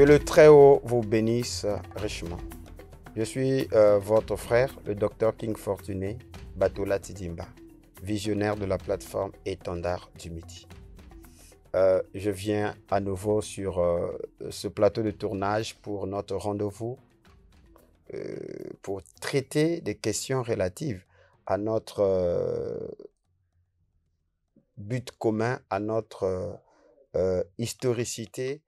Que le Très-Haut vous bénisse richement. Je suis euh, votre frère, le docteur King Fortuné Batola Tidimba, visionnaire de la plateforme Étendard du Midi. Euh, je viens à nouveau sur euh, ce plateau de tournage pour notre rendez-vous pour traiter des questions relatives à notre but commun, à notre historicité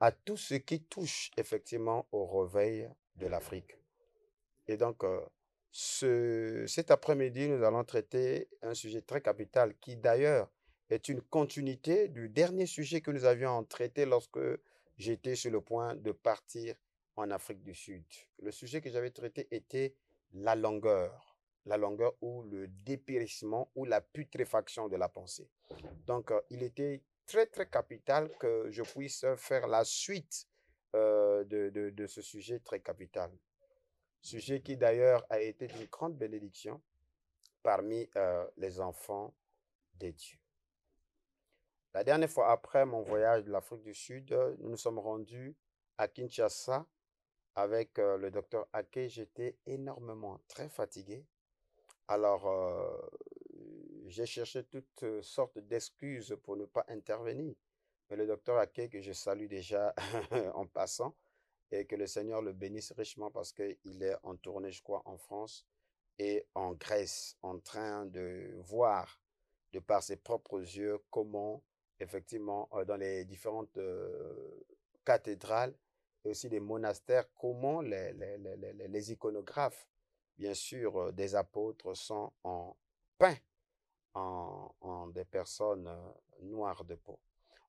à, tout ce qui touche effectivement au réveil de l'Afrique. Et donc, euh, cet après-midi, nous allons traiter un sujet très capital qui d'ailleurs est une continuité du dernier sujet que nous avions traité lorsque j'étais sur le point de partir en Afrique du Sud. Le sujet que j'avais traité était la longueur, la longueur ou le dépérissement ou la putréfaction de la pensée. Donc, euh, il était très, très capital que je puisse faire la suite euh, de, de, ce sujet très capital. Sujet qui d'ailleurs a été d'une grande bénédiction parmi euh, les enfants des dieux. La dernière fois après mon voyage de l'Afrique du Sud, nous sommes rendus à Kinshasa avec euh, le docteur Ake. J'étais énormément très fatigué. Alors, j'ai cherché toutes sortes d'excuses pour ne pas intervenir. Mais le docteur Ake, que je salue déjà en passant, et que le Seigneur le bénisse richement parce qu'il est en tournée, je crois, en France et en Grèce, en train de voir de par ses propres yeux comment, effectivement, dans les différentes cathédrales et aussi les monastères, comment les, les, les iconographes, bien sûr, des apôtres sont en pain en, des personnes noires de peau.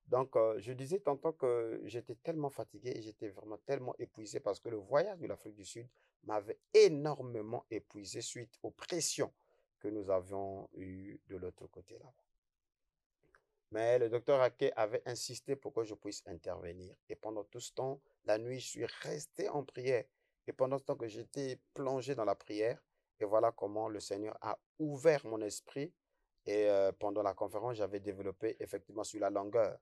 Donc, je disais tantôt que j'étais tellement fatigué, et j'étais vraiment tellement épuisé parce que le voyage de l'Afrique du Sud m'avait énormément épuisé suite aux pressions que nous avions eues de l'autre côté là-bas. Mais le docteur Ake avait insisté pour que je puisse intervenir. Et pendant tout ce temps, la nuit, je suis resté en prière. Et pendant ce temps que j'étais plongé dans la prière, et voilà comment le Seigneur a ouvert mon esprit et euh, pendant la conférence, j'avais développé effectivement sur la langueur.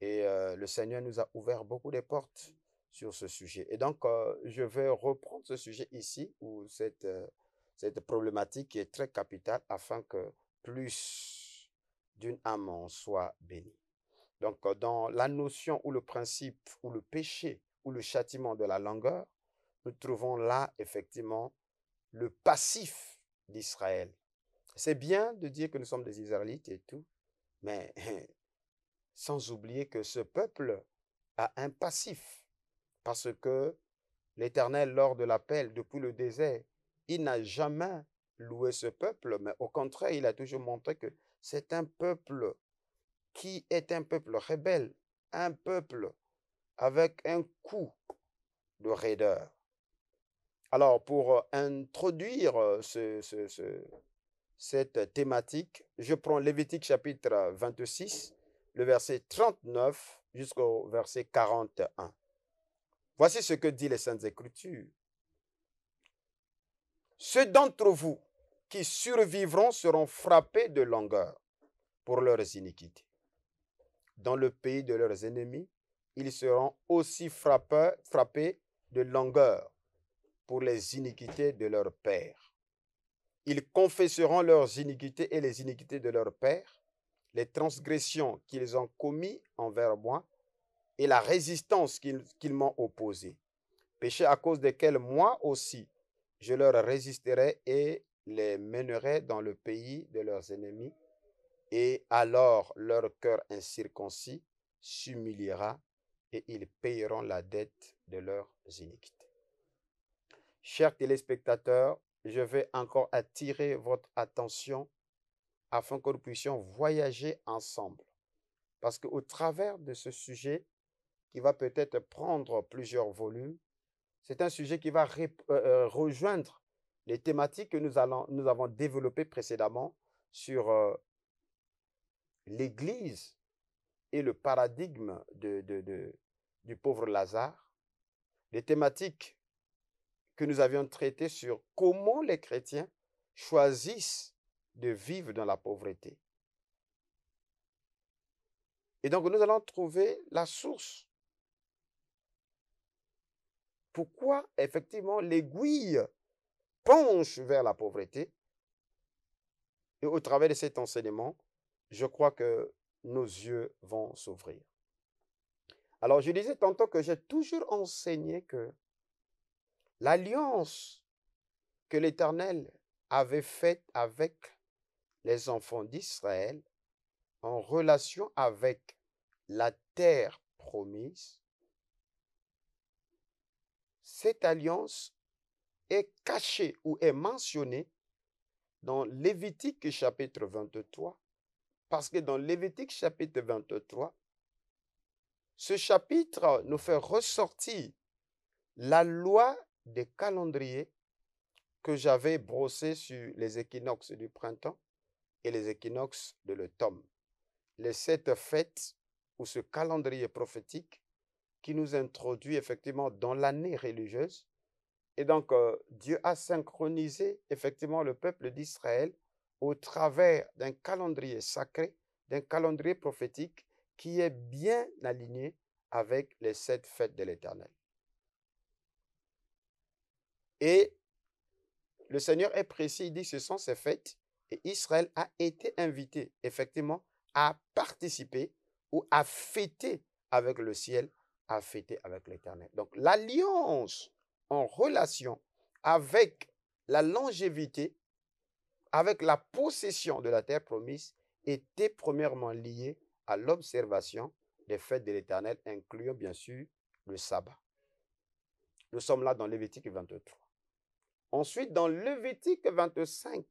Et euh, le Seigneur nous a ouvert beaucoup de portes sur ce sujet. Et donc, euh, je vais reprendre ce sujet ici, où cette, cette problématique est très capitale, afin que plus d'une amant soit bénie. Donc, dans la notion ou le principe ou le péché ou le châtiment de la langueur, nous trouvons là effectivement le passif d'Israël c'est bien de dire que nous sommes des Israélites et tout, mais sans oublier que ce peuple a un passif, parce que l'Éternel, lors de l'appel depuis le désert, il n'a jamais loué ce peuple, mais au contraire, il a toujours montré que c'est un peuple qui est un peuple rebelle, un peuple avec un coup de raideur. Alors, pour euh, introduire euh, ce, cette thématique. Je prends Lévitique chapitre 26, le verset 39 jusqu'au verset 41. Voici ce que dit les Saintes Écritures. Ceux d'entre vous qui survivront seront frappés de longueur pour leurs iniquités. Dans le pays de leurs ennemis, ils seront aussi frappés, frappés de longueur pour les iniquités de leurs pères. Ils confesseront leurs iniquités et les iniquités de leurs pères, les transgressions qu'ils ont commises envers moi et la résistance qu'ils m'ont opposée. Péché à cause desquels moi aussi je leur résisterai et les mènerai dans le pays de leurs ennemis. Et alors leur cœur incirconcis s'humiliera et ils payeront la dette de leurs iniquités. Chers téléspectateurs, je vais encore attirer votre attention afin que nous puissions voyager ensemble. Parce qu'au travers de ce sujet, qui va peut-être prendre plusieurs volumes, c'est un sujet qui va euh, euh, rejoindre les thématiques que nous, allons, nous avons développées précédemment sur euh, l'Église et le paradigme du pauvre Lazare, les thématiques que nous avions traité sur comment les chrétiens choisissent de vivre dans la pauvreté. Et donc nous allons trouver la source. Pourquoi effectivement l'aiguille penche vers la pauvreté Et au travers de cet enseignement, je crois que nos yeux vont s'ouvrir. Alors je disais tantôt que j'ai toujours enseigné que l'alliance que l'Éternel avait faite avec les enfants d'Israël en relation avec la terre promise, cette alliance est cachée ou est mentionnée dans Lévitique chapitre 23, parce que dans Lévitique chapitre 23, ce chapitre nous fait ressortir la loi des calendriers que j'avais brossés sur les équinoxes du printemps et les équinoxes de l'automne. Les sept fêtes ou ce calendrier prophétique qui nous introduit effectivement dans l'année religieuse. Et donc, euh, Dieu a synchronisé effectivement le peuple d'Israël au travers d'un calendrier sacré, d'un calendrier prophétique qui est bien aligné avec les sept fêtes de l'Éternel. Et le Seigneur est précis, il dit ce sont ces fêtes. Et Israël a été invité, effectivement, à participer ou à fêter avec le ciel, à fêter avec l'éternel. Donc, l'alliance en relation avec la longévité, avec la possession de la terre promise, était premièrement liée à l'observation des fêtes de l'éternel, incluant bien sûr le sabbat. Nous sommes là dans Lévitique 23. Ensuite, dans Levitique 25,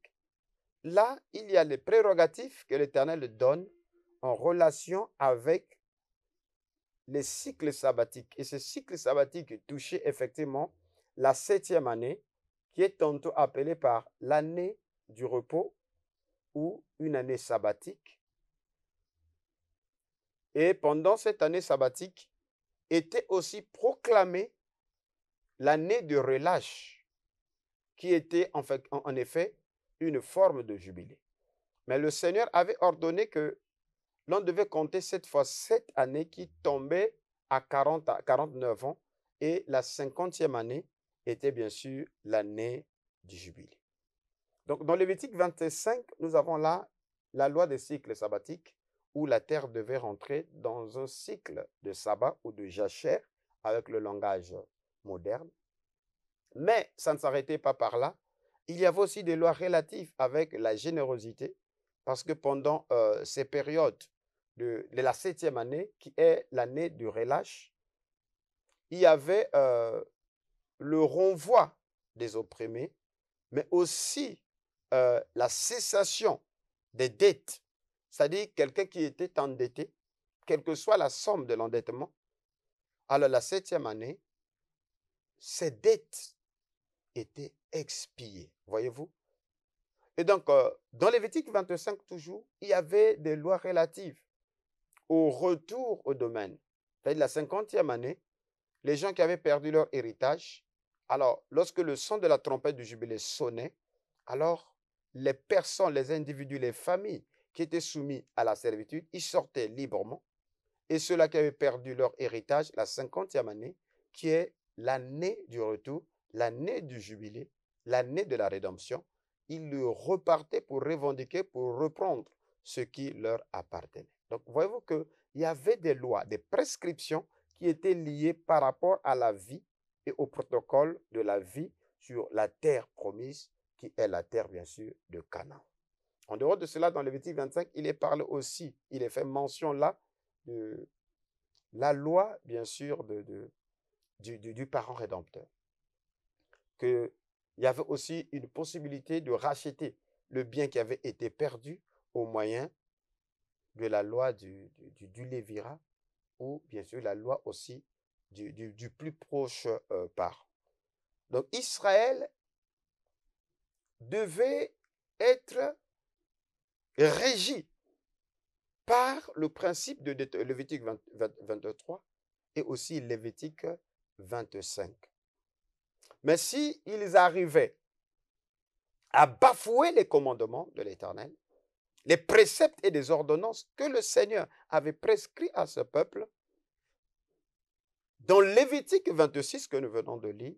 là, il y a les prérogatives que l'Éternel donne en relation avec les cycles sabbatiques. Et ce cycle sabbatique touchait effectivement la septième année, qui est tantôt appelée par l'année du repos ou une année sabbatique. Et pendant cette année sabbatique, était aussi proclamée l'année de relâche qui était en, effet une forme de jubilé. Mais le Seigneur avait ordonné que l'on devait compter cette fois sept années qui tombaient à 40 à 49 ans et la cinquantième année était bien sûr l'année du jubilé. Donc dans Lévitique 25, nous avons là la loi des cycles sabbatiques où la terre devait rentrer dans un cycle de sabbat ou de jachère avec le langage moderne mais ça ne s'arrêtait pas par là. Il y avait aussi des lois relatives avec la générosité, parce que pendant euh, ces périodes de, la septième année, qui est l'année du relâche, il y avait euh, le renvoi des opprimés, mais aussi euh, la cessation des dettes. C'est-à-dire quelqu'un qui était endetté, quelle que soit la somme de l'endettement, alors la septième année, ces dettes été expié. Voyez-vous Et donc, euh, dans Lévitique 25 toujours, il y avait des lois relatives au retour au domaine. C'est-à-dire la cinquantième année, les gens qui avaient perdu leur héritage, alors lorsque le son de la trompette du jubilé sonnait, alors les personnes, les individus, les familles qui étaient soumis à la servitude, ils sortaient librement. Et ceux-là qui avaient perdu leur héritage, la cinquantième année, qui est l'année du retour, l'année du jubilé, l'année de la rédemption, ils repartaient pour revendiquer, pour reprendre ce qui leur appartenait. Donc, voyez-vous qu'il y avait des lois, des prescriptions qui étaient liées par rapport à la vie et au protocole de la vie sur la terre promise, qui est la terre, bien sûr, de Canaan. En dehors de cela, dans Lévitique 25, il est parlé aussi, il est fait mention là de la loi, bien sûr, de, du parent rédempteur qu'il y avait aussi une possibilité de racheter le bien qui avait été perdu au moyen de la loi du, Lévira ou bien sûr la loi aussi du, plus proche euh, part. Donc Israël devait être régi par le principe de Lévitique 23 et aussi Lévitique 25. Mais s'ils ils arrivaient à bafouer les commandements de l'Éternel, les préceptes et les ordonnances que le Seigneur avait prescrits à ce peuple, dans Lévitique 26 que nous venons de lire,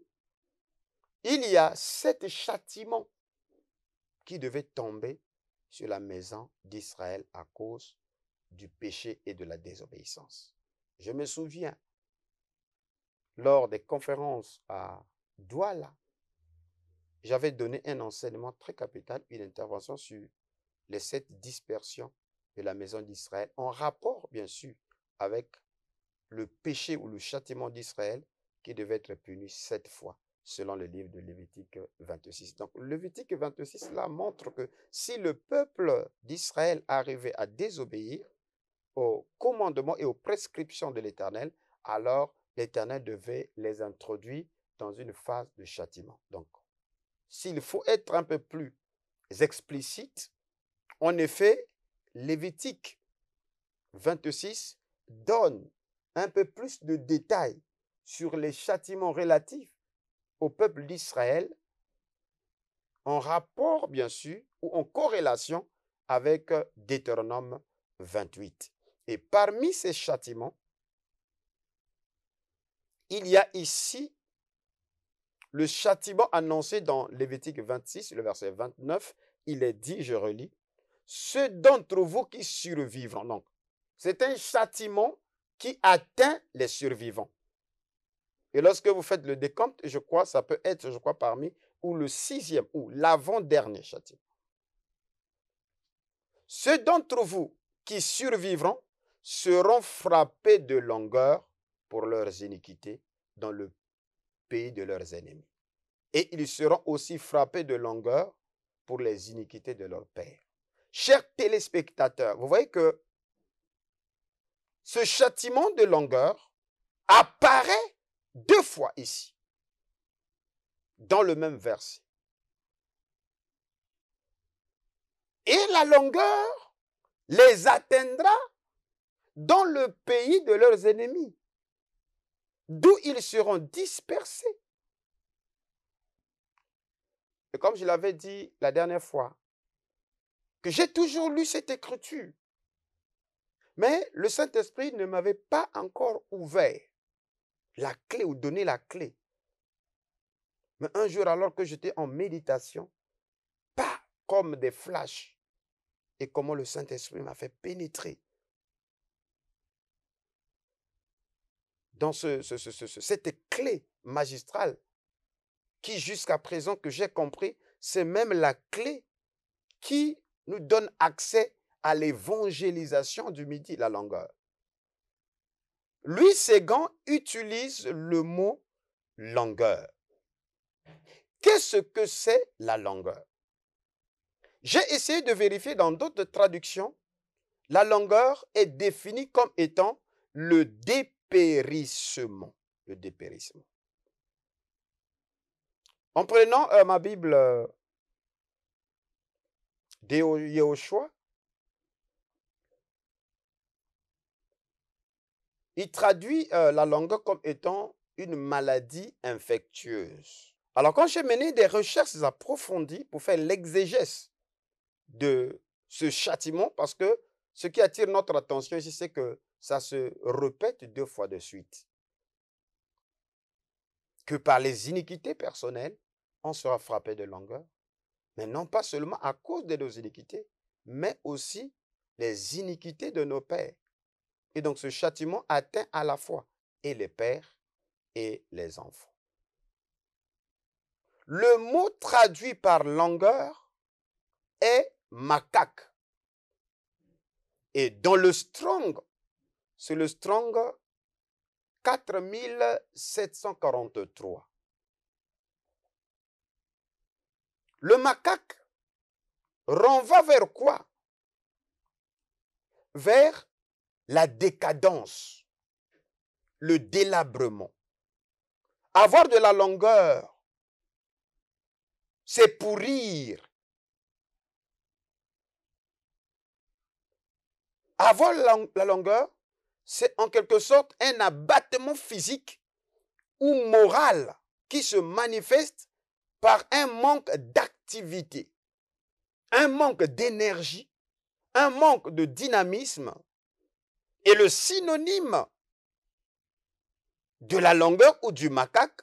il y a sept châtiments qui devaient tomber sur la maison d'Israël à cause du péché et de la désobéissance. Je me souviens, lors des conférences à là j'avais donné un enseignement très capital, une intervention sur les sept dispersions de la maison d'Israël, en rapport, bien sûr, avec le péché ou le châtiment d'Israël qui devait être puni sept fois, selon le livre de Lévitique 26. Donc, Lévitique 26, là, montre que si le peuple d'Israël arrivait à désobéir aux commandements et aux prescriptions de l'Éternel, alors l'Éternel devait les introduire dans une phase de châtiment. Donc, s'il faut être un peu plus explicite, en effet, Lévitique 26 donne un peu plus de détails sur les châtiments relatifs au peuple d'Israël en rapport, bien sûr, ou en corrélation avec Deutéronome 28. Et parmi ces châtiments, il y a ici le châtiment annoncé dans Lévitique 26, le verset 29, il est dit, je relis, ceux d'entre vous qui survivront. Donc, c'est un châtiment qui atteint les survivants. Et lorsque vous faites le décompte, je crois, ça peut être, je crois, parmi ou le sixième ou l'avant-dernier châtiment. Ceux d'entre vous qui survivront seront frappés de longueur pour leurs iniquités dans le pays de leurs ennemis. Et ils seront aussi frappés de longueur pour les iniquités de leur père. Chers téléspectateurs, vous voyez que ce châtiment de longueur apparaît deux fois ici, dans le même verset. Et la longueur les atteindra dans le pays de leurs ennemis d'où ils seront dispersés. Et comme je l'avais dit la dernière fois, que j'ai toujours lu cette écriture, mais le Saint-Esprit ne m'avait pas encore ouvert la clé ou donné la clé. Mais un jour, alors que j'étais en méditation, pas comme des flashs, et comment le Saint-Esprit m'a fait pénétrer dans ce, cette clé magistrale qui, jusqu'à présent, que j'ai compris, c'est même la clé qui nous donne accès à l'évangélisation du midi, la longueur. Louis Ségan utilise le mot longueur. Qu'est-ce que c'est la longueur J'ai essayé de vérifier dans d'autres traductions. La longueur est définie comme étant le dépôt périssement, Le dépérissement. En prenant euh, ma Bible euh, de Yeshua, il traduit euh, la langue comme étant une maladie infectieuse. Alors quand j'ai mené des recherches approfondies pour faire l'exégèse de ce châtiment, parce que ce qui attire notre attention ici, c'est que ça se répète deux fois de suite. Que par les iniquités personnelles, on sera frappé de langueur. mais non pas seulement à cause de nos iniquités, mais aussi les iniquités de nos pères. Et donc ce châtiment atteint à la fois et les pères et les enfants. Le mot traduit par langueur est macaque. Et dans le Strong c'est le strong 4743. Le macaque renvoie vers quoi Vers la décadence, le délabrement. Avoir de la longueur, c'est pourrir. Avoir la longueur, c'est en quelque sorte un abattement physique ou moral qui se manifeste par un manque d'activité, un manque d'énergie, un manque de dynamisme. Et le synonyme de la longueur ou du macaque,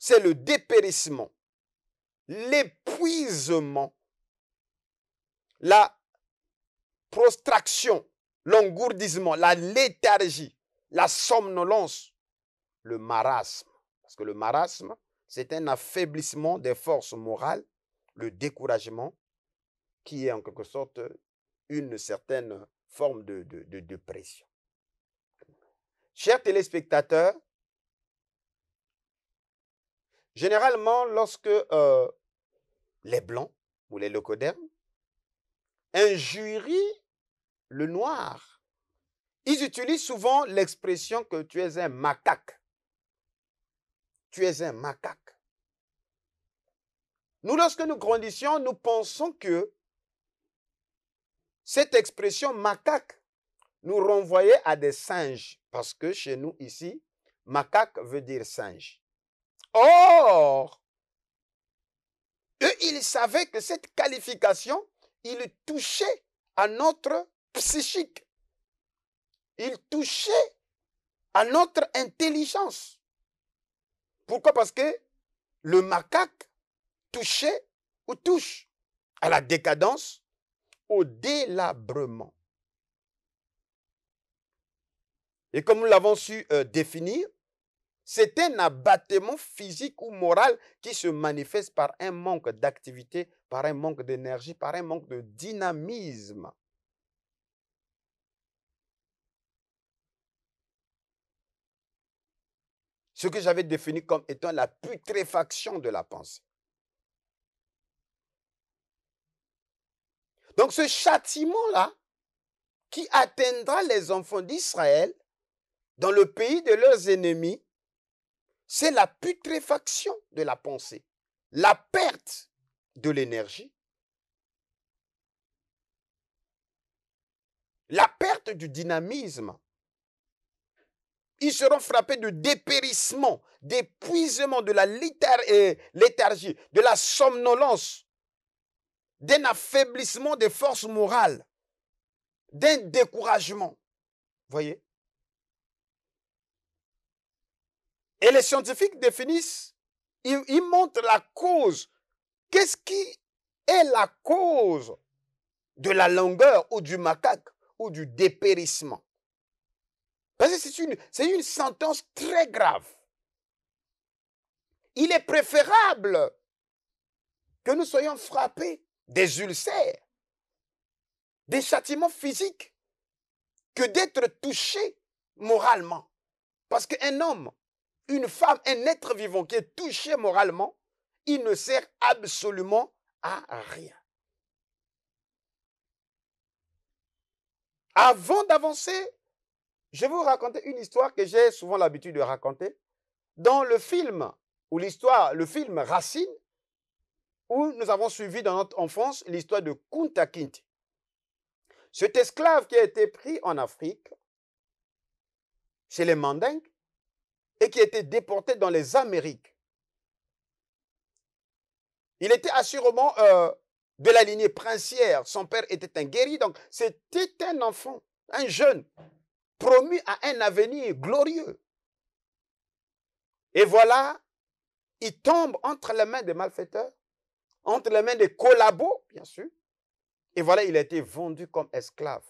c'est le dépérissement, l'épuisement, la prostration l'engourdissement, la léthargie, la somnolence, le marasme. Parce que le marasme, c'est un affaiblissement des forces morales, le découragement, qui est en quelque sorte une certaine forme de, dépression. Chers téléspectateurs, généralement, lorsque euh, les Blancs ou les locodermes injurient le noir. Ils utilisent souvent l'expression que tu es un macaque. Tu es un macaque. Nous, lorsque nous grandissions, nous pensons que cette expression macaque nous renvoyait à des singes, parce que chez nous, ici, macaque veut dire singe. Or, eux, ils savaient que cette qualification, il touchait à notre psychique. Il touchait à notre intelligence. Pourquoi Parce que le macaque touchait ou touche à la décadence, au délabrement. Et comme nous l'avons su euh, définir, c'est un abattement physique ou moral qui se manifeste par un manque d'activité, par un manque d'énergie, par un manque de dynamisme. ce que j'avais défini comme étant la putréfaction de la pensée. Donc ce châtiment-là, qui atteindra les enfants d'Israël dans le pays de leurs ennemis, c'est la putréfaction de la pensée, la perte de l'énergie, la perte du dynamisme, ils seront frappés de dépérissement, d'épuisement, de la euh, léthargie, de la somnolence, d'un affaiblissement des forces morales, d'un découragement. Voyez Et les scientifiques définissent, ils, ils montrent la cause. Qu'est-ce qui est la cause de la longueur ou du macaque ou du dépérissement parce que c'est une, c'est une sentence très grave. Il est préférable que nous soyons frappés des ulcères, des châtiments physiques, que d'être touchés moralement. Parce qu'un homme, une femme, un être vivant qui est touché moralement, il ne sert absolument à rien. Avant d'avancer, je vais vous raconter une histoire que j'ai souvent l'habitude de raconter. Dans le film, ou l'histoire, le film Racine, où nous avons suivi dans notre enfance l'histoire de Kunta Cet esclave qui a été pris en Afrique, chez les Mandingues, et qui a été déporté dans les Amériques. Il était assurément euh, de la lignée princière. Son père était un guéri, donc c'était un enfant, un jeune promu à un avenir glorieux. Et voilà, il tombe entre les mains des malfaiteurs, entre les mains des collabos, bien sûr. Et voilà, il a été vendu comme esclave.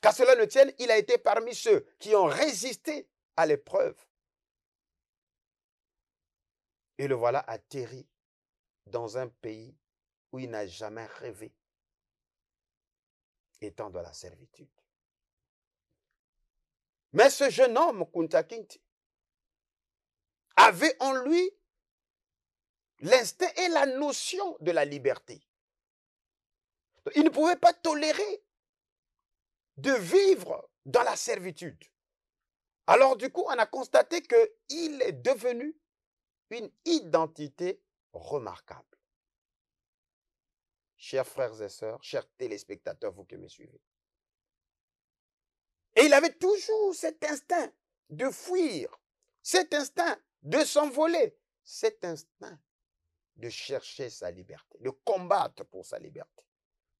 Car cela ne tienne, il a été parmi ceux qui ont résisté à l'épreuve. Et le voilà atterri dans un pays où il n'a jamais rêvé étant dans la servitude. Mais ce jeune homme, Kunta avait en lui l'instinct et la notion de la liberté. Il ne pouvait pas tolérer de vivre dans la servitude. Alors du coup, on a constaté qu'il est devenu une identité remarquable chers frères et sœurs, chers téléspectateurs, vous qui me suivez. Et il avait toujours cet instinct de fuir, cet instinct de s'envoler, cet instinct de chercher sa liberté, de combattre pour sa liberté.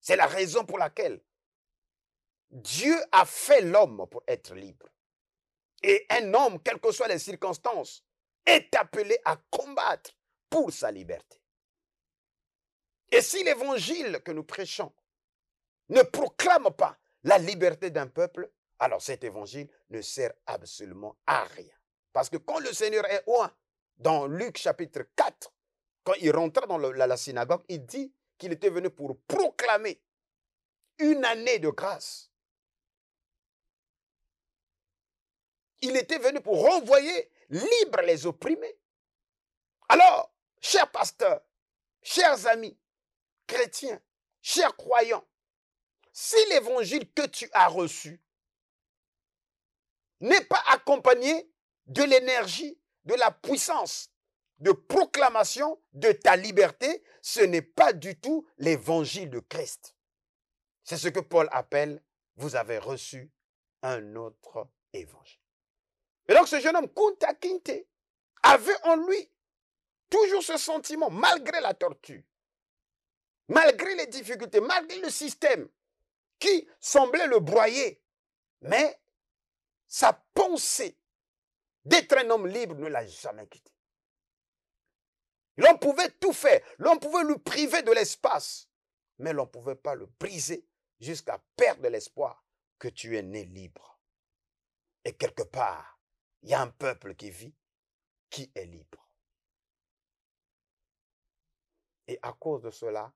C'est la raison pour laquelle Dieu a fait l'homme pour être libre. Et un homme, quelles que soient les circonstances, est appelé à combattre pour sa liberté. Et si l'évangile que nous prêchons ne proclame pas la liberté d'un peuple, alors cet évangile ne sert absolument à rien. Parce que quand le Seigneur est loin, dans Luc chapitre 4, quand il rentra dans la, la synagogue, il dit qu'il était venu pour proclamer une année de grâce. Il était venu pour renvoyer libres les opprimés. Alors, chers pasteurs, chers amis, chrétien, chers croyants, si l'évangile que tu as reçu n'est pas accompagné de l'énergie, de la puissance, de proclamation de ta liberté, ce n'est pas du tout l'évangile de Christ. C'est ce que Paul appelle, vous avez reçu un autre évangile. Et donc ce jeune homme, Kunta Kinte, avait en lui toujours ce sentiment, malgré la torture, malgré les difficultés, malgré le système qui semblait le broyer, mais sa pensée d'être un homme libre ne l'a jamais quitté. L'on pouvait tout faire, l'on pouvait le priver de l'espace, mais l'on ne pouvait pas le briser jusqu'à perdre l'espoir que tu es né libre. Et quelque part, il y a un peuple qui vit, qui est libre. Et à cause de cela,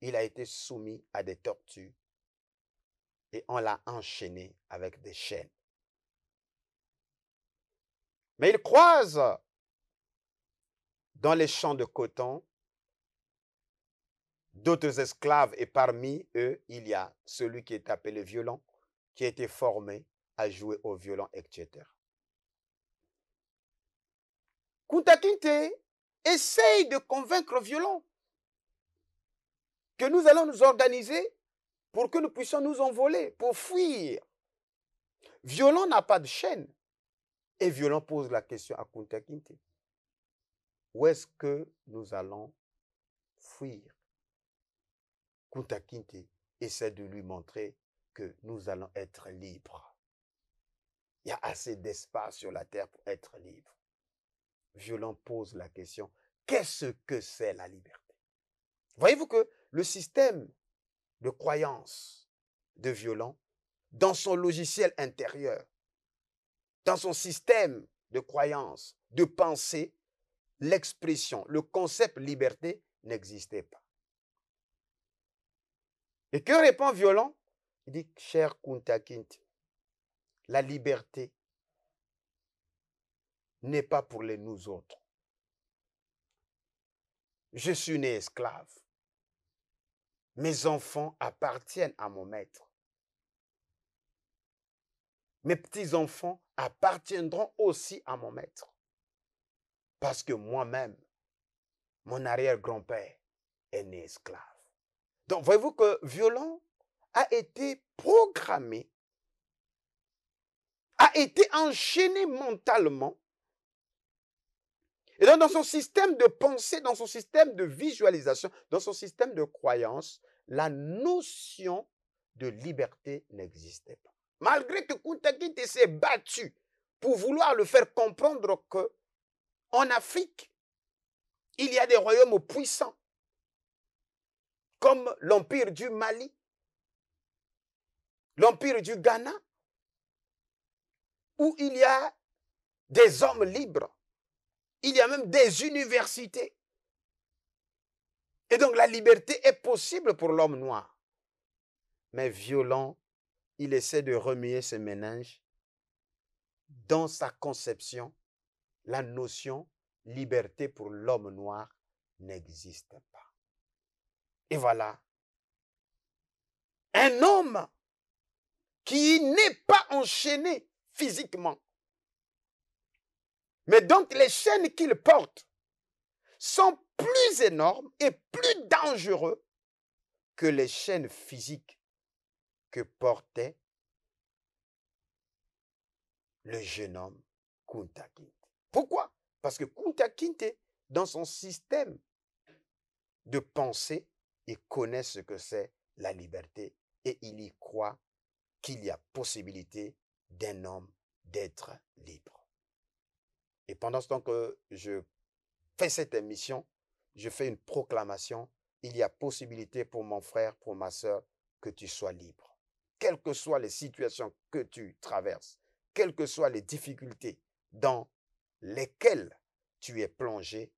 il a été soumis à des tortures et on l'a enchaîné avec des chaînes. Mais il croise dans les champs de coton d'autres esclaves et parmi eux, il y a celui qui est appelé violon, qui a été formé à jouer au violon, etc. Kunta essaye de convaincre violon que nous allons nous organiser pour que nous puissions nous envoler, pour fuir. Violent n'a pas de chaîne. Et Violent pose la question à Kunta Kinte. Où est-ce que nous allons fuir Kunta Kinte essaie de lui montrer que nous allons être libres. Il y a assez d'espace sur la terre pour être libre. Violent pose la question, qu'est-ce que c'est la liberté Voyez-vous que le système de croyance de violent dans son logiciel intérieur, dans son système de croyance, de pensée, l'expression, le concept liberté n'existait pas. Et que répond Violent Il dit, cher Kuntakint la liberté n'est pas pour les nous autres. Je suis né esclave. Mes enfants appartiennent à mon maître. Mes petits-enfants appartiendront aussi à mon maître. Parce que moi-même, mon arrière-grand-père est né esclave. Donc voyez-vous que violent a été programmé, a été enchaîné mentalement. Et donc dans son système de pensée, dans son système de visualisation, dans son système de croyance, la notion de liberté n'existait pas. Malgré que Kountakite s'est battu pour vouloir le faire comprendre que en Afrique, il y a des royaumes puissants, comme l'empire du Mali, l'empire du Ghana, où il y a des hommes libres, il y a même des universités, et donc la liberté est possible pour l'homme noir. Mais violent, il essaie de remuer ce méninges. Dans sa conception, la notion liberté pour l'homme noir n'existe pas. Et voilà. Un homme qui n'est pas enchaîné physiquement, mais donc les chaînes qu'il porte sont plus énorme et plus dangereux que les chaînes physiques que portait le jeune homme Kunta Kinte. Pourquoi Parce que Kunta Kinte, dans son système de pensée, il connaît ce que c'est la liberté et il y croit qu'il y a possibilité d'un homme d'être libre. Et pendant ce temps que je fais cette émission, je fais une proclamation, il y a possibilité pour mon frère, pour ma sœur, que tu sois libre. Quelles que soient les situations que tu traverses, quelles que soient les difficultés dans lesquelles tu es plongé,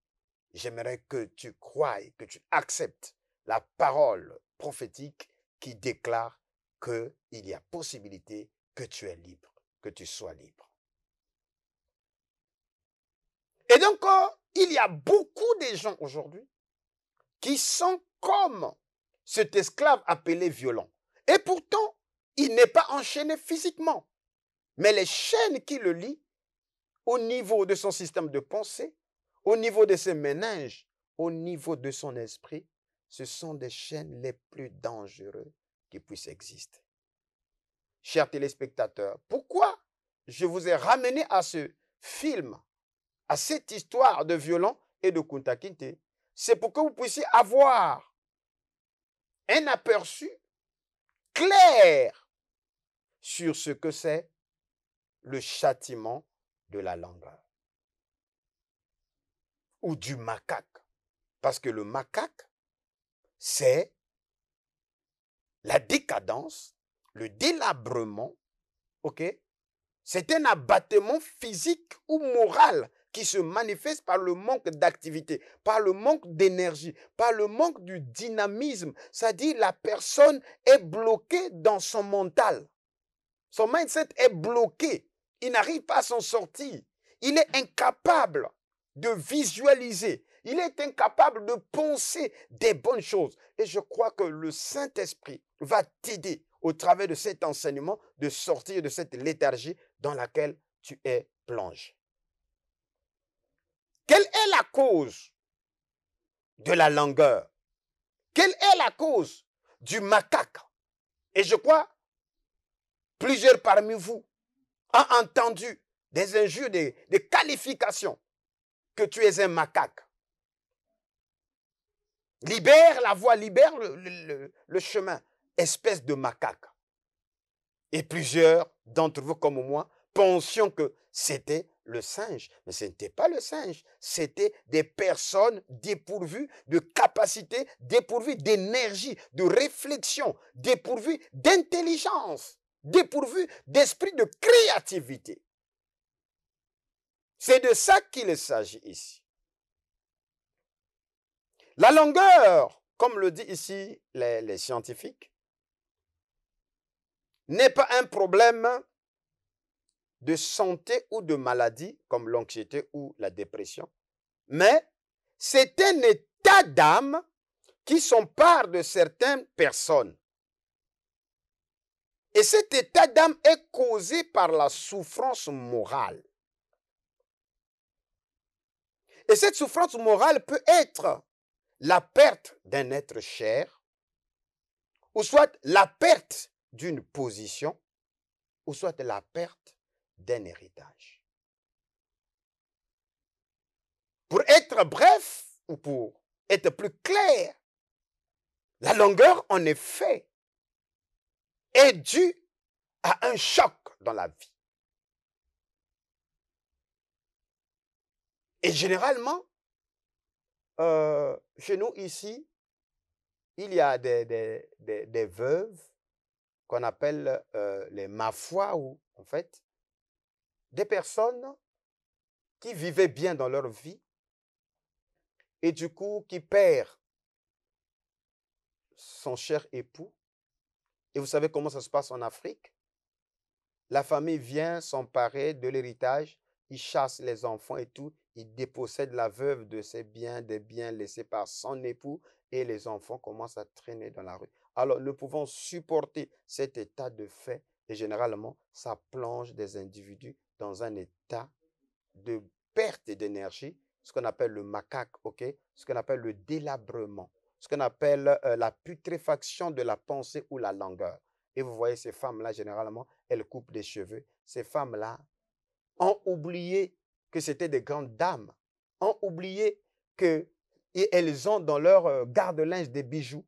j'aimerais que tu croies, que tu acceptes la parole prophétique qui déclare qu'il y a possibilité que tu es libre, que tu sois libre. Et donc, oh, il y a beaucoup de gens aujourd'hui qui sont comme cet esclave appelé violent. Et pourtant, il n'est pas enchaîné physiquement. Mais les chaînes qui le lient, au niveau de son système de pensée, au niveau de ses méninges, au niveau de son esprit, ce sont des chaînes les plus dangereuses qui puissent exister. Chers téléspectateurs, pourquoi je vous ai ramené à ce film à cette histoire de violon et de kuntakinte, C'est pour que vous puissiez avoir un aperçu clair sur ce que c'est le châtiment de la langueur ou du macaque. Parce que le macaque, c'est la décadence, le délabrement, ok C'est un abattement physique ou moral qui se manifeste par le manque d'activité, par le manque d'énergie, par le manque du dynamisme. C'est-à-dire la personne est bloquée dans son mental. Son mindset est bloqué. Il n'arrive pas à s'en sortir. Il est incapable de visualiser. Il est incapable de penser des bonnes choses. Et je crois que le Saint-Esprit va t'aider au travers de cet enseignement de sortir de cette léthargie dans laquelle tu es plongé. Quelle est la cause de la langueur Quelle est la cause du macaque Et je crois, plusieurs parmi vous ont entendu des injures, des, qualifications que tu es un macaque. Libère la voie, libère le, le, chemin, espèce de macaque. Et plusieurs d'entre vous comme moi pensions que c'était le singe, mais ce n'était pas le singe, c'était des personnes dépourvues de capacité, dépourvues d'énergie, de réflexion, dépourvues d'intelligence, dépourvues d'esprit de créativité. C'est de ça qu'il s'agit ici. La longueur, comme le dit ici les, les scientifiques, n'est pas un problème de santé ou de maladie, comme l'anxiété ou la dépression, mais c'est un état d'âme qui s'empare de certaines personnes. Et cet état d'âme est causé par la souffrance morale. Et cette souffrance morale peut être la perte d'un être cher, ou soit la perte d'une position, ou soit la perte d'un héritage. Pour être bref ou pour être plus clair, la longueur, en effet, est due à un choc dans la vie. Et généralement, euh, chez nous ici, il y a des, des, veuves qu'on appelle euh, les mafois, ou en fait, des personnes qui vivaient bien dans leur vie et du coup qui perdent son cher époux. Et vous savez comment ça se passe en Afrique La famille vient s'emparer de l'héritage, il chasse les enfants et tout, il dépossède la veuve de ses biens, des biens laissés par son époux, et les enfants commencent à traîner dans la rue. Alors nous pouvons supporter cet état de fait, et généralement, ça plonge des individus dans un état de perte d'énergie, ce qu'on appelle le macaque, ok, ce qu'on appelle le délabrement, ce qu'on appelle euh, la putréfaction de la pensée ou la langueur. Et vous voyez, ces femmes-là, généralement, elles coupent des cheveux. Ces femmes-là ont oublié que c'était des grandes dames, ont oublié que et elles ont dans leur euh, garde-linge des bijoux,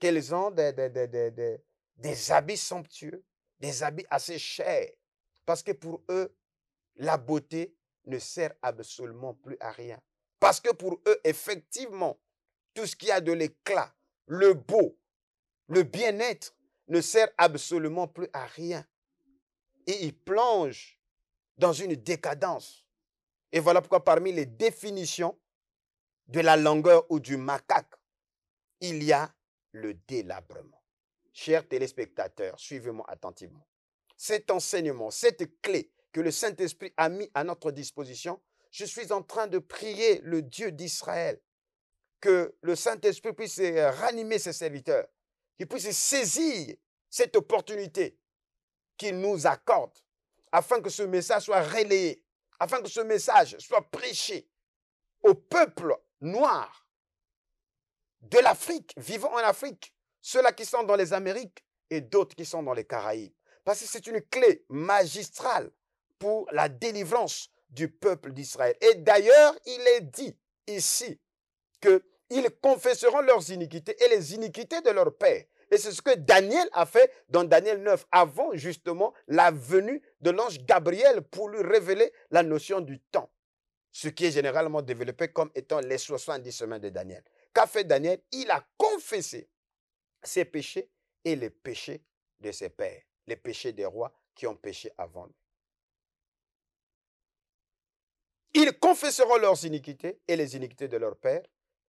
qu'elles ont des, des, des, des, habits somptueux, des habits assez chers, parce que pour eux, la beauté ne sert absolument plus à rien. Parce que pour eux, effectivement, tout ce qui a de l'éclat, le beau, le bien-être ne sert absolument plus à rien. Et ils plongent dans une décadence. Et voilà pourquoi parmi les définitions de la langueur ou du macaque, il y a le délabrement. Chers téléspectateurs, suivez-moi attentivement cet enseignement, cette clé que le Saint-Esprit a mis à notre disposition, je suis en train de prier le Dieu d'Israël que le Saint-Esprit puisse ranimer ses serviteurs, qu'il puisse saisir cette opportunité qu'il nous accorde afin que ce message soit relayé, afin que ce message soit prêché au peuple noir de l'Afrique, vivant en Afrique, ceux-là qui sont dans les Amériques et d'autres qui sont dans les Caraïbes. Parce que c'est une clé magistrale pour la délivrance du peuple d'Israël. Et d'ailleurs, il est dit ici qu'ils confesseront leurs iniquités et les iniquités de leur père. Et c'est ce que Daniel a fait dans Daniel 9, avant justement la venue de l'ange Gabriel pour lui révéler la notion du temps, ce qui est généralement développé comme étant les 70 semaines de Daniel. Qu'a fait Daniel Il a confessé ses péchés et les péchés de ses pères les péchés des rois qui ont péché avant lui. Ils confesseront leurs iniquités et les iniquités de leur père,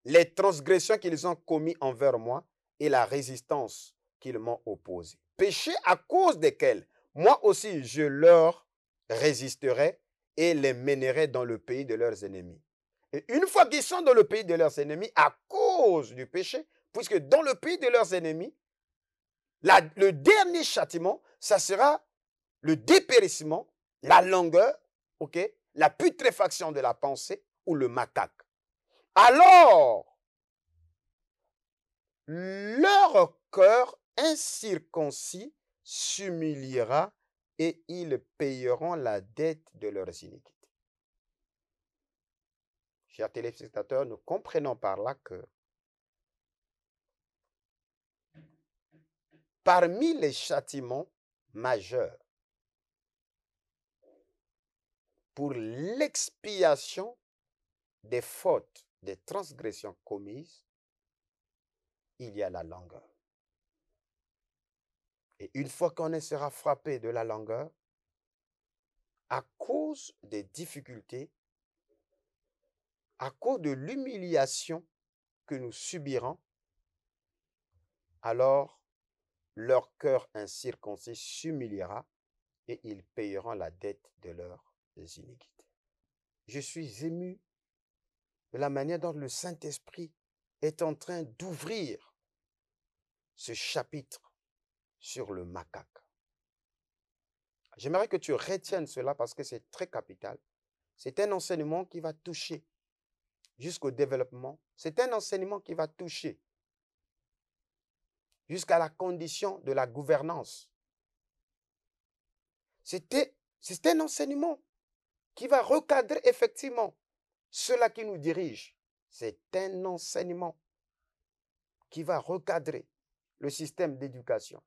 les transgressions qu'ils ont commises envers moi et la résistance qu'ils m'ont opposée. Péché à cause desquels moi aussi je leur résisterai et les mènerai dans le pays de leurs ennemis. Et une fois qu'ils sont dans le pays de leurs ennemis, à cause du péché, puisque dans le pays de leurs ennemis, le dernier châtiment, ça sera le dépérissement, la longueur, la putréfaction de la pensée ou le macaque. Alors, leur cœur incirconcis s'humiliera et ils payeront la dette de leurs iniquités. Chers téléspectateurs, nous comprenons par là que parmi les châtiments majeur pour l'expiation des fautes, des transgressions commises, il y a la langueur. Et une fois qu'on sera frappé de la langueur, à cause des difficultés, à cause de l'humiliation que nous subirons, alors leur cœur incirconcis s'humiliera et ils payeront la dette de leurs iniquités. Je suis ému de la manière dont le Saint-Esprit est en train d'ouvrir ce chapitre sur le macaque. J'aimerais que tu retiennes cela parce que c'est très capital. C'est un enseignement qui va toucher jusqu'au développement. C'est un enseignement qui va toucher jusqu'à la condition de la gouvernance. C'était un enseignement qui va recadrer effectivement cela qui nous dirige. C'est un enseignement qui va recadrer le système d'éducation.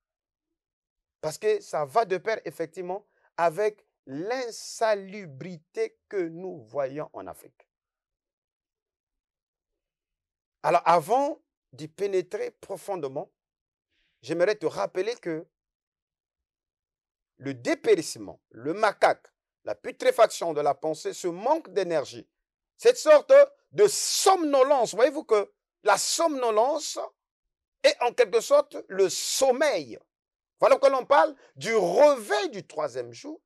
Parce que ça va de pair effectivement avec l'insalubrité que nous voyons en Afrique. Alors avant d'y pénétrer profondément, j'aimerais te rappeler que le dépérissement, le macaque, la putréfaction de la pensée, ce manque d'énergie, cette sorte de somnolence, voyez-vous que la somnolence est en quelque sorte le sommeil. Voilà que l'on parle du réveil du troisième jour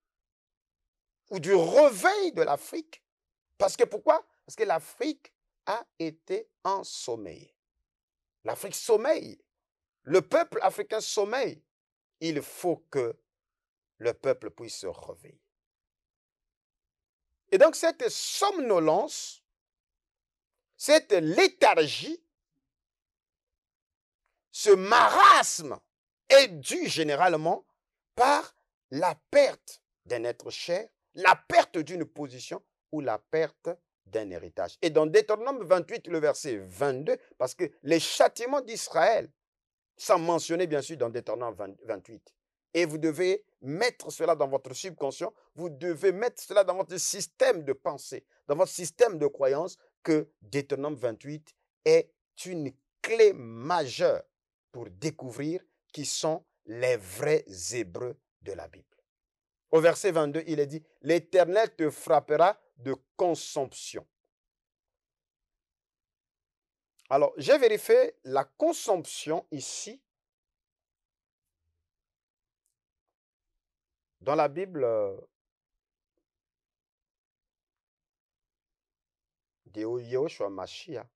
ou du réveil de l'Afrique. Parce que pourquoi Parce que l'Afrique a été en sommeil. L'Afrique sommeille. Le peuple africain sommeille. Il faut que le peuple puisse se réveiller. Et donc cette somnolence, cette léthargie, ce marasme est dû généralement par la perte d'un être cher, la perte d'une position ou la perte d'un héritage. Et dans Deutéronome 28, le verset 22, parce que les châtiments d'Israël sans mentionner bien sûr dans Déternant 28. Et vous devez mettre cela dans votre subconscient, vous devez mettre cela dans votre système de pensée, dans votre système de croyance que Déternant 28 est une clé majeure pour découvrir qui sont les vrais Hébreux de la Bible. Au verset 22, il est dit, l'Éternel te frappera de consomption. Alors, j'ai vérifié la consomption ici. Dans la Bible euh, de Yahushua Mashiach,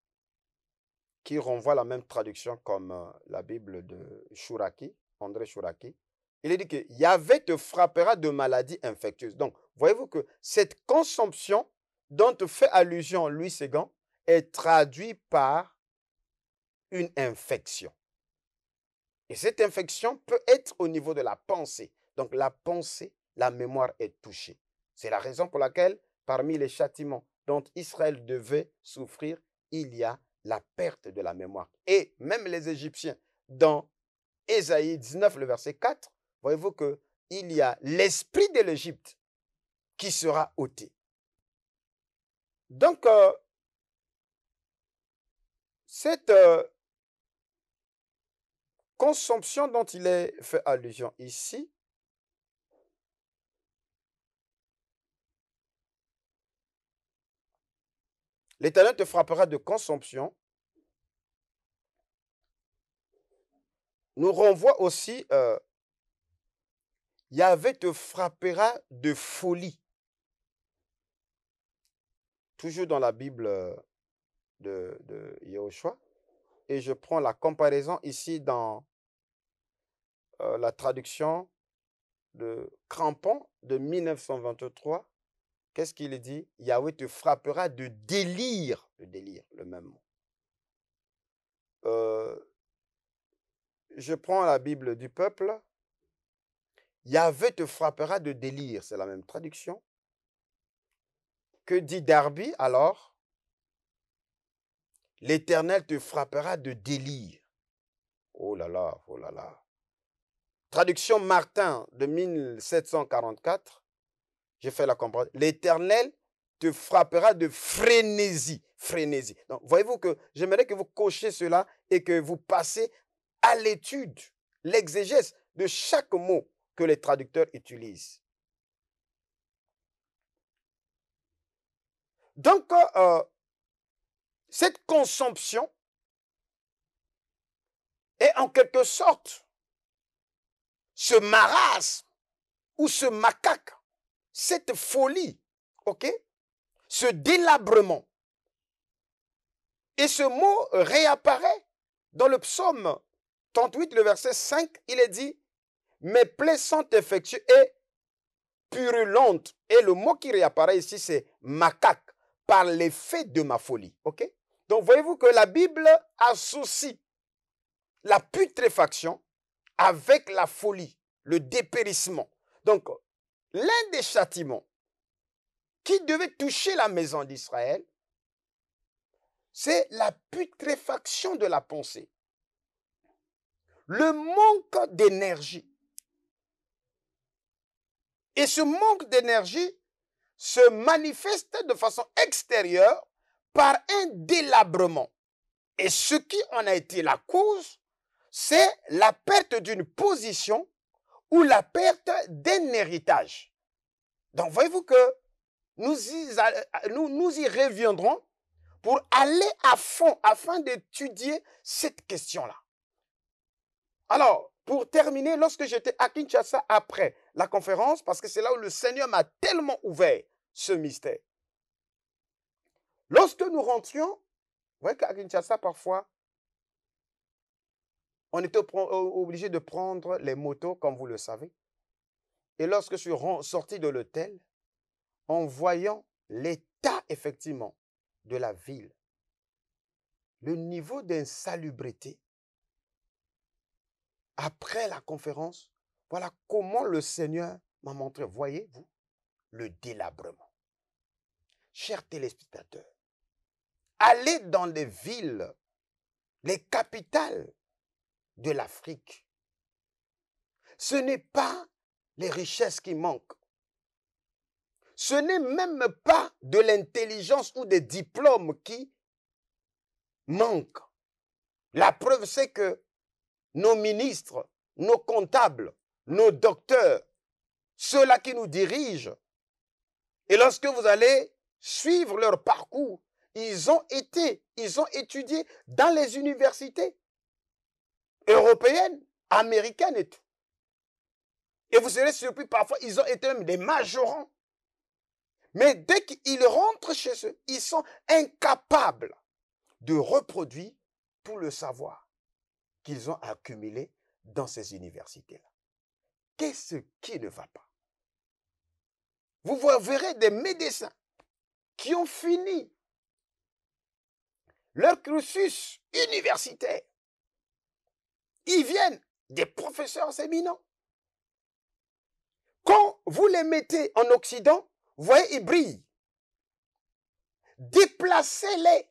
qui renvoie la même traduction comme euh, la Bible de Shuraki André Shuraki. il est dit que Yahvé te frappera de maladies infectieuses. Donc, voyez-vous que cette consomption dont fait allusion Louis Ségan est traduite par une infection. Et cette infection peut être au niveau de la pensée. Donc la pensée, la mémoire est touchée. C'est la raison pour laquelle, parmi les châtiments dont Israël devait souffrir, il y a la perte de la mémoire. Et même les Égyptiens, dans Ésaïe 19, le verset 4, voyez-vous que il y a l'esprit de l'Égypte qui sera ôté. Donc, euh, cette euh, consomption dont il est fait allusion ici, l'Éternel te frappera de consomption, nous renvoie aussi, euh, Yahvé te frappera de folie. Toujours dans la Bible euh, de, de Yahushua. Et je prends la comparaison ici dans euh, la traduction de Crampon de 1923, qu'est-ce qu'il dit Yahweh te frappera de délire, Le délire, le même mot. Euh, je prends la Bible du peuple. Yahweh te frappera de délire, c'est la même traduction. Que dit Darby alors L'Éternel te frappera de délire. Oh là là, oh là là. Traduction Martin de 1744. J'ai fait la compréhension. L'Éternel te frappera de frénésie. Frénésie. Donc, voyez-vous que j'aimerais que vous cochez cela et que vous passez à l'étude, l'exégèse de chaque mot que les traducteurs utilisent. Donc, euh, cette consomption est en quelque sorte ce marasme ou ce macaque, cette folie, ok, ce délabrement. Et ce mot réapparaît dans le psaume 38, le verset 5, il est dit Mes plaies sont et purulentes. Et le mot qui réapparaît ici, c'est macaque, par l'effet de ma folie. ok Donc voyez-vous que la Bible associe la putréfaction avec la folie, le dépérissement. Donc, l'un des châtiments qui devait toucher la maison d'Israël, c'est la putréfaction de la pensée, le manque d'énergie. Et ce manque d'énergie se manifeste de façon extérieure par un délabrement. Et ce qui en a été la cause, c'est la perte d'une position ou la perte d'un héritage. Donc voyez-vous que nous y, nous, y reviendrons pour aller à fond afin d'étudier cette question-là. Alors, pour terminer, lorsque j'étais à Kinshasa après la conférence, parce que c'est là où le Seigneur m'a tellement ouvert ce mystère. Lorsque nous rentrions, vous voyez qu'à Kinshasa, parfois, on était obligé de prendre les motos, comme vous le savez. Et lorsque je suis sorti de l'hôtel, en voyant l'état effectivement de la ville, le niveau d'insalubrité, après la conférence, voilà comment le Seigneur m'a montré, voyez-vous, le délabrement. Chers téléspectateurs, allez dans les villes, les capitales de l'Afrique. Ce n'est pas les richesses qui manquent. Ce n'est même pas de l'intelligence ou des diplômes qui manquent. La preuve, c'est que nos ministres, nos comptables, nos docteurs, ceux-là qui nous dirigent, et lorsque vous allez suivre leur parcours, ils ont été, ils ont étudié dans les universités, européenne, américaine et tout. Et vous serez surpris, parfois, ils ont été même des majorants. Mais dès qu'ils rentrent chez eux, ils sont incapables de reproduire tout le savoir qu'ils ont accumulé dans ces universités-là. Qu'est-ce qui ne va pas Vous verrez des médecins qui ont fini leur cursus universitaire ils viennent des professeurs éminents. Quand vous les mettez en Occident, vous voyez, ils brillent. Déplacez-les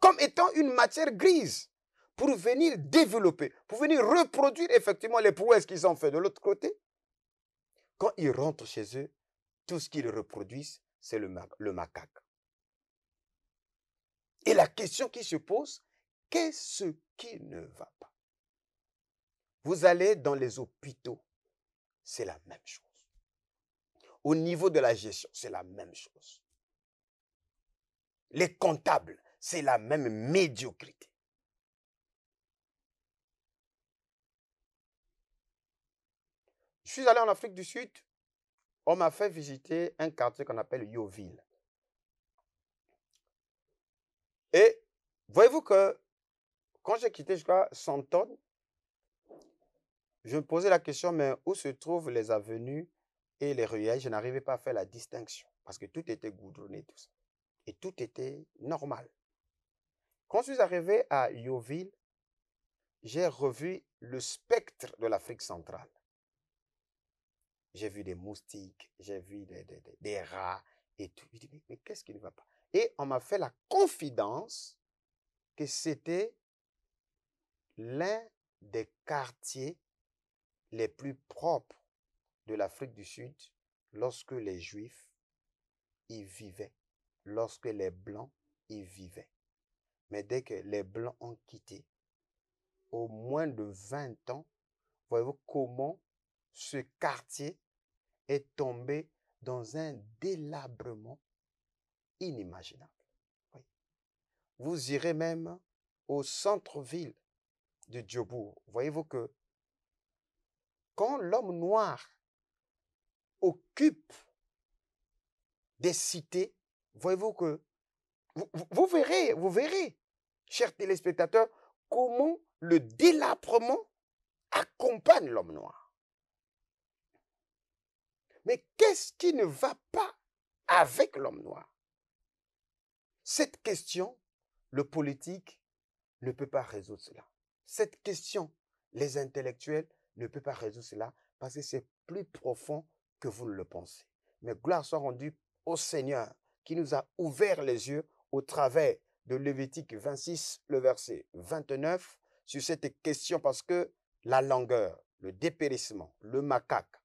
comme étant une matière grise pour venir développer, pour venir reproduire effectivement les prouesses qu'ils ont fait de l'autre côté. Quand ils rentrent chez eux, tout ce qu'ils reproduisent, c'est le macaque. Et la question qui se pose, qu'est-ce qui ne va pas Vous allez dans les hôpitaux, c'est la même chose. Au niveau de la gestion, c'est la même chose. Les comptables, c'est la même médiocrité. Je suis allé en Afrique du Sud, on m'a fait visiter un quartier qu'on appelle Yoville. Et voyez-vous que quand j'ai quitté, je crois, Santon, je me posais la question, mais où se trouvent les avenues et les ruelles Je n'arrivais pas à faire la distinction parce que tout était goudronné, tout ça. Et tout était normal. Quand je suis arrivé à Yoville, j'ai revu le spectre de l'Afrique centrale. J'ai vu des moustiques, j'ai vu des, rats et tout. Je mais, mais qu'est-ce qui ne va pas Et on m'a fait la confidence que c'était l'un des quartiers les plus propres de l'Afrique du Sud lorsque les Juifs y vivaient, lorsque les Blancs y vivaient. Mais dès que les Blancs ont quitté, au moins de 20 ans, voyez-vous comment ce quartier est tombé dans un délabrement inimaginable. Vous irez même au centre-ville de voyez-vous que quand l'homme noir occupe des cités, voyez-vous que vous, verrez, vous verrez, chers téléspectateurs, comment le délaprement accompagne l'homme noir. Mais qu'est-ce qui ne va pas avec l'homme noir Cette question, le politique ne peut pas résoudre cela. Cette question, les intellectuels ne peuvent pas résoudre cela parce que c'est plus profond que vous ne le pensez. Mais gloire soit rendue au Seigneur qui nous a ouvert les yeux au travers de Lévitique 26, le verset 29, sur cette question parce que la langueur, le dépérissement, le macaque,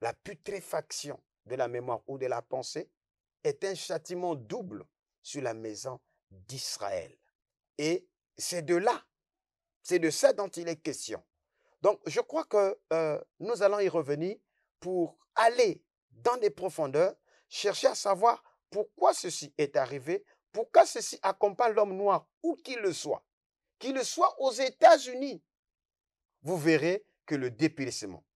la putréfaction de la mémoire ou de la pensée est un châtiment double sur la maison d'Israël. Et c'est de là c'est de ça dont il est question. Donc, je crois que euh, nous allons y revenir pour aller dans des profondeurs, chercher à savoir pourquoi ceci est arrivé, pourquoi ceci accompagne l'homme noir, où qu'il le soit, qu'il le soit aux États-Unis. Vous verrez que le dépérissement,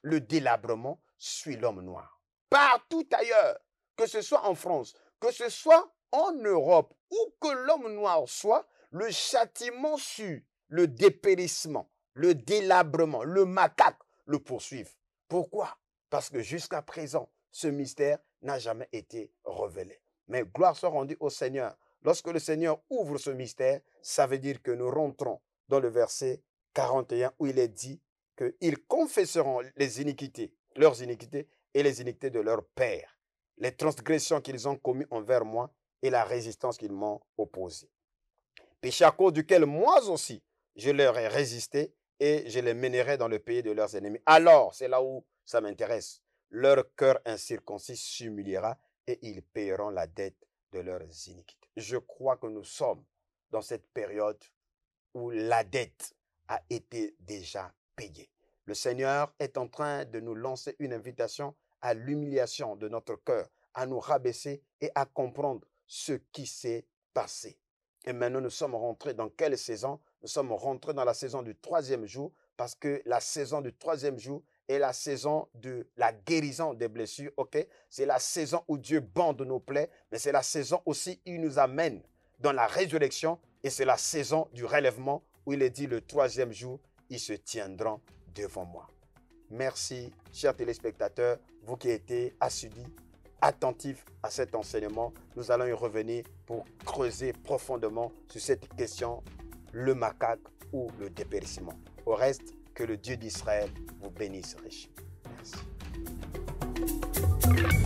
le délabrement suit l'homme noir. Partout ailleurs, que ce soit en France, que ce soit en Europe, où que l'homme noir soit, le châtiment suit le dépérissement, le délabrement, le macaque le poursuivent. Pourquoi Parce que jusqu'à présent, ce mystère n'a jamais été révélé. Mais gloire soit rendue au Seigneur. Lorsque le Seigneur ouvre ce mystère, ça veut dire que nous rentrons dans le verset 41 où il est dit qu'ils confesseront les iniquités, leurs iniquités et les iniquités de leur père, les transgressions qu'ils ont commises envers moi et la résistance qu'ils m'ont opposée. Péché à cause duquel moi aussi je leur ai résisté et je les mènerai dans le pays de leurs ennemis. Alors, c'est là où ça m'intéresse. Leur cœur incirconcis s'humiliera et ils paieront la dette de leurs iniquités. Je crois que nous sommes dans cette période où la dette a été déjà payée. Le Seigneur est en train de nous lancer une invitation à l'humiliation de notre cœur, à nous rabaisser et à comprendre ce qui s'est passé. Et maintenant, nous sommes rentrés dans quelle saison nous sommes rentrés dans la saison du troisième jour parce que la saison du troisième jour est la saison de la guérison des blessures, ok C'est la saison où Dieu bande nos plaies, mais c'est la saison aussi où il nous amène dans la résurrection et c'est la saison du relèvement où il est dit le troisième jour, ils se tiendront devant moi. Merci, chers téléspectateurs, vous qui étiez assidus, attentifs à cet enseignement. Nous allons y revenir pour creuser profondément sur cette question le macaque ou le dépérissement. Au reste, que le Dieu d'Israël vous bénisse riche. Merci.